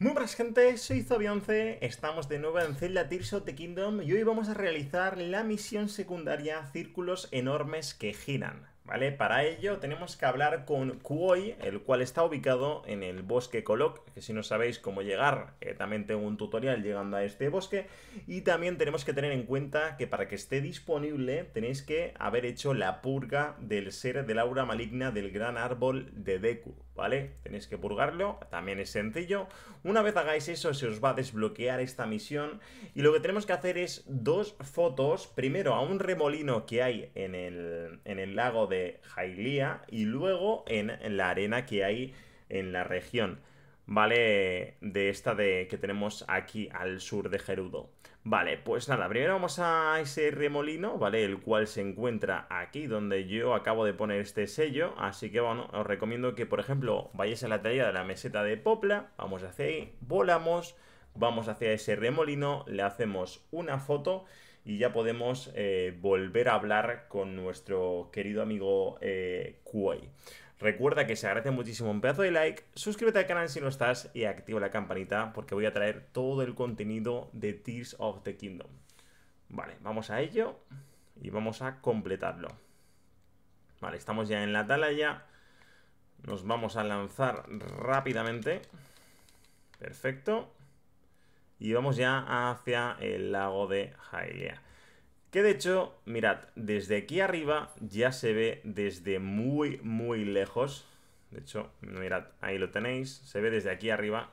Muy buenas gente, soy Zobionce, estamos de nuevo en Zelda Tears of the Kingdom y hoy vamos a realizar la misión secundaria Círculos Enormes que Giran, ¿vale? Para ello tenemos que hablar con Kuoi, el cual está ubicado en el bosque Kolok, que si no sabéis cómo llegar, eh, también tengo un tutorial llegando a este bosque, y también tenemos que tener en cuenta que para que esté disponible tenéis que haber hecho la purga del ser del aura maligna del gran árbol de Deku, ¿vale? Tenéis que purgarlo, también es sencillo. Una vez hagáis eso, se os va a desbloquear esta misión. Y lo que tenemos que hacer es dos fotos, primero a un remolino que hay en el, lago de jailía y luego en, en la arena que hay en la región. ¿vale? De esta de, que tenemos aquí al sur de Gerudo. Vale, pues nada, primero vamos a ese remolino, ¿vale? El cual se encuentra aquí donde yo acabo de poner este sello, así que bueno, os recomiendo que por ejemplo vayáis a la talla de la meseta de Popla, vamos hacia ahí, volamos, vamos hacia ese remolino, le hacemos una foto y ya podemos eh, volver a hablar con nuestro querido amigo eh, Kuei. Recuerda que se agradece muchísimo un pedazo de like, suscríbete al canal si no estás y activa la campanita porque voy a traer todo el contenido de Tears of the Kingdom. Vale, vamos a ello y vamos a completarlo. Vale, estamos ya en la atalaya. Nos vamos a lanzar rápidamente. Perfecto. Y vamos ya hacia el lago de Hailea. Que de hecho, mirad, desde aquí arriba ya se ve desde muy, muy lejos. De hecho, mirad, ahí lo tenéis, se ve desde aquí arriba.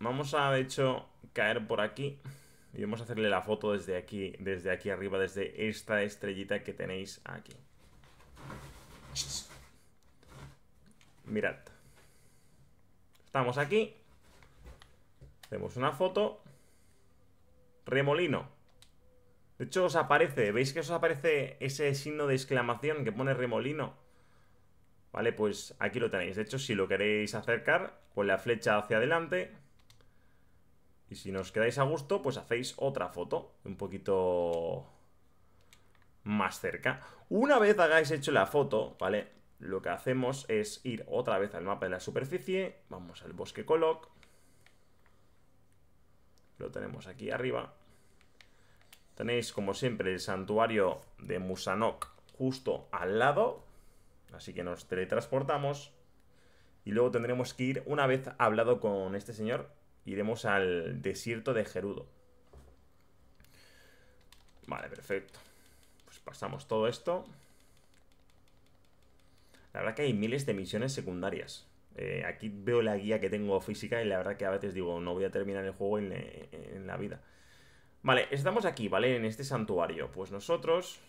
Vamos a, de hecho, caer por aquí y vamos a hacerle la foto desde aquí, desde aquí arriba, desde esta estrellita que tenéis aquí. Mirad. Estamos aquí. Hacemos una foto remolino. De hecho, os aparece, ¿veis que os aparece ese signo de exclamación que pone remolino? Vale, pues aquí lo tenéis. De hecho, si lo queréis acercar, con la flecha hacia adelante. Y si nos quedáis a gusto, pues hacéis otra foto. Un poquito más cerca. Una vez hagáis hecho la foto, ¿vale? Lo que hacemos es ir otra vez al mapa de la superficie. Vamos al bosque Coloc. Lo tenemos aquí arriba. Tenéis, como siempre, el santuario de Musanok justo al lado. Así que nos teletransportamos. Y luego tendremos que ir, una vez hablado con este señor, iremos al desierto de Gerudo. Vale, perfecto. Pues pasamos todo esto. La verdad que hay miles de misiones secundarias. Eh, aquí veo la guía que tengo física y la verdad que a veces digo, no voy a terminar el juego eh, en, la vida. Vale, estamos aquí, ¿vale? En este santuario. Pues nosotros...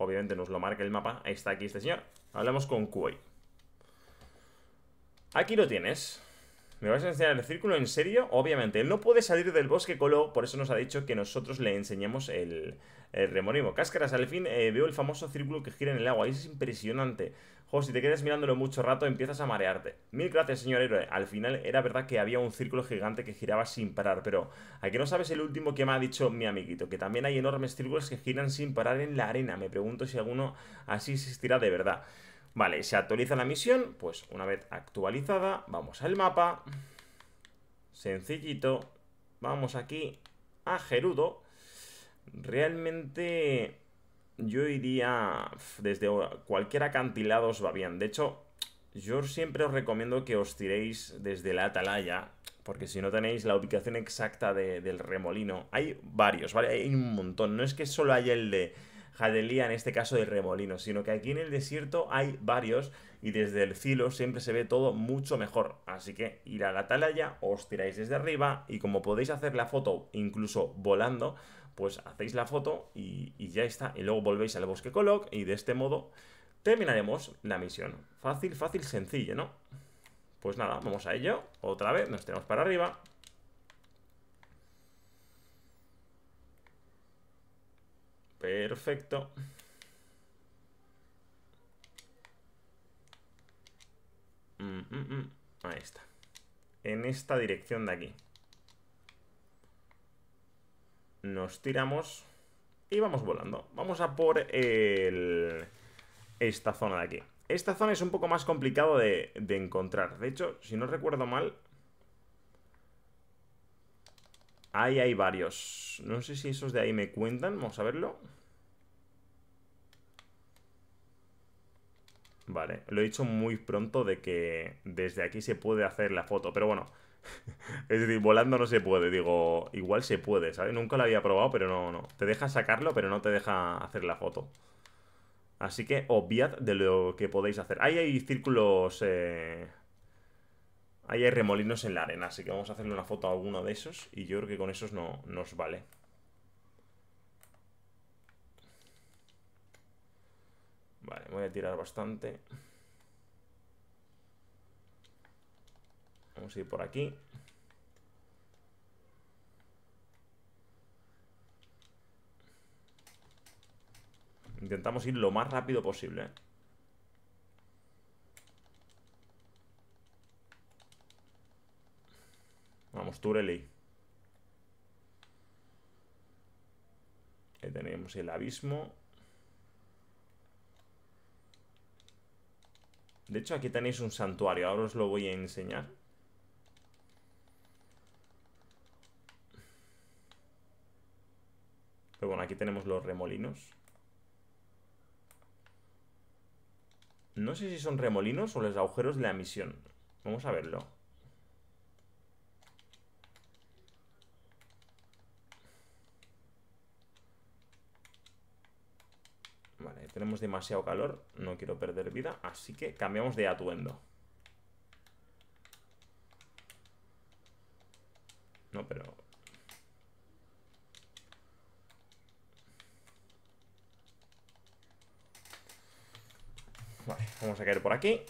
Obviamente nos lo marca el mapa. Ahí está aquí este señor. Hablamos con Kuei. Aquí lo tienes. ¿Me vas a enseñar el círculo en serio? Obviamente, él no puede salir del bosque colo, por eso nos ha dicho que nosotros le enseñemos el, el Cáscaras, al fin eh, veo el famoso círculo que gira en el agua, es impresionante. Joder, si te quedas mirándolo mucho rato, empiezas a marearte. Mil gracias, señor héroe. Al final era verdad que había un círculo gigante que giraba sin parar, pero aquí no sabes el último que me ha dicho mi amiguito? Que también hay enormes círculos que giran sin parar en la arena. Me pregunto si alguno así existirá de verdad. Vale, se actualiza la misión. Pues una vez actualizada, vamos al mapa. Sencillito. Vamos aquí a Gerudo. Realmente yo iría desde cualquier acantilado os va bien. De hecho, yo siempre os recomiendo que os tiréis desde la atalaya, porque si no tenéis la ubicación exacta de, del remolino, hay varios, ¿vale? Hay un montón. No es que solo haya el de Jadelia, en este caso del remolino, sino que aquí en el desierto hay varios y desde el cielo siempre se ve todo mucho mejor. Así que ir a la atalaya, os tiráis desde arriba y como podéis hacer la foto incluso volando, pues hacéis la foto y, ya está. Y luego volvéis al bosque Coloc y de este modo terminaremos la misión. Fácil, fácil, sencillo, ¿no? Pues nada, vamos a ello. Otra vez, nos tenemos para arriba. Perfecto. Mm, mm, mm. Ahí está. En esta dirección de aquí. Nos tiramos y vamos volando. Vamos a por el... esta zona de aquí. Esta zona es un poco más complicado de, de encontrar. De hecho, si no recuerdo mal... Ahí hay varios. No sé si esos de ahí me cuentan. Vamos a verlo. Vale, lo he dicho muy pronto de que desde aquí se puede hacer la foto. Pero bueno, es decir, volando no se puede. Digo, igual se puede, ¿sabes? Nunca lo había probado, pero no, no. Te deja sacarlo, pero no te deja hacer la foto. Así que obviad de lo que podéis hacer. Ahí hay círculos... Eh, ahí hay remolinos en la arena, así que vamos a hacerle una foto a alguno de esos. Y yo creo que con esos no nos vale. Vale, voy a tirar bastante. ir por aquí. Intentamos ir lo más rápido posible. ¿eh? Vamos, Tureli. Ahí tenemos el abismo. De hecho, aquí tenéis un santuario. Ahora os lo voy a enseñar. Aquí tenemos los remolinos. No sé si son remolinos o los agujeros de la misión. Vamos a verlo. Vale, tenemos demasiado calor. No quiero perder vida, así que cambiamos de atuendo. No, pero Vamos a caer por aquí.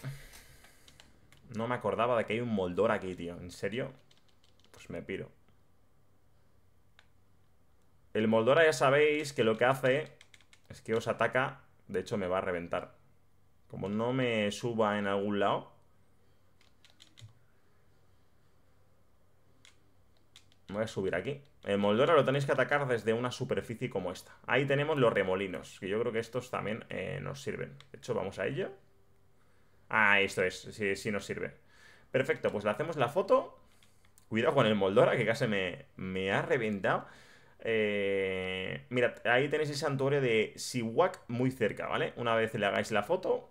No me acordaba de que hay un moldor aquí, tío. ¿En serio? Pues me piro. El Moldora ya sabéis que lo que hace es que os ataca. De hecho, me va a reventar. Como no me suba en algún lado. Voy a subir aquí. El Moldora lo tenéis que atacar desde una superficie como esta. Ahí tenemos los remolinos, que yo creo que estos también eh, nos sirven. De hecho, vamos a ello. Ah, esto es, si, nos sirve Perfecto, pues le hacemos la foto Cuidado con el Moldora, que casi me, ha reventado eh, Mira, ahí tenéis el santuario de Siwak muy cerca, ¿vale? Una vez le hagáis la foto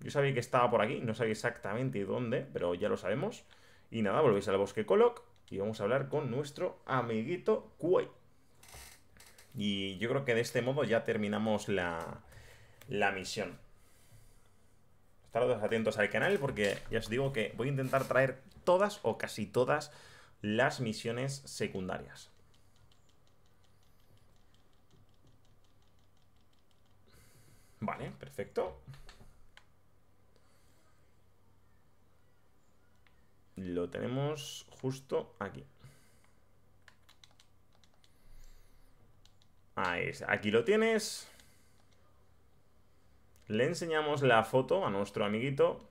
Yo sabía que estaba por aquí, no sabía exactamente dónde Pero ya lo sabemos Y nada, volvéis al bosque Coloc Y vamos a hablar con nuestro amiguito Kuei Y yo creo que de este modo ya terminamos la, la misión estaros atentos al canal porque ya os digo que voy a intentar traer todas o casi todas las misiones secundarias. Vale, perfecto. Lo tenemos justo aquí. Ahí Aquí lo tienes. Le enseñamos la foto a nuestro amiguito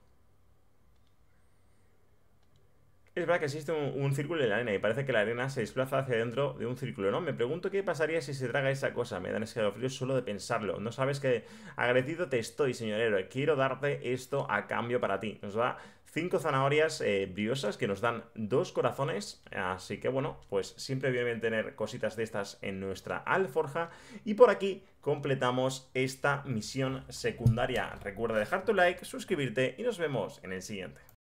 Es verdad que existe un, círculo en la arena y parece que la arena se desplaza hacia dentro de un círculo, ¿no? Me pregunto qué pasaría si se traga esa cosa. Me dan escalofríos solo de pensarlo. No sabes que agradecido te estoy, señor héroe. Quiero darte esto a cambio para ti. Nos da cinco zanahorias eh, briosas que nos dan dos corazones. Así que bueno, pues siempre bien tener cositas de estas en nuestra alforja. Y por aquí completamos esta misión secundaria. Recuerda dejar tu like, suscribirte y nos vemos en el siguiente.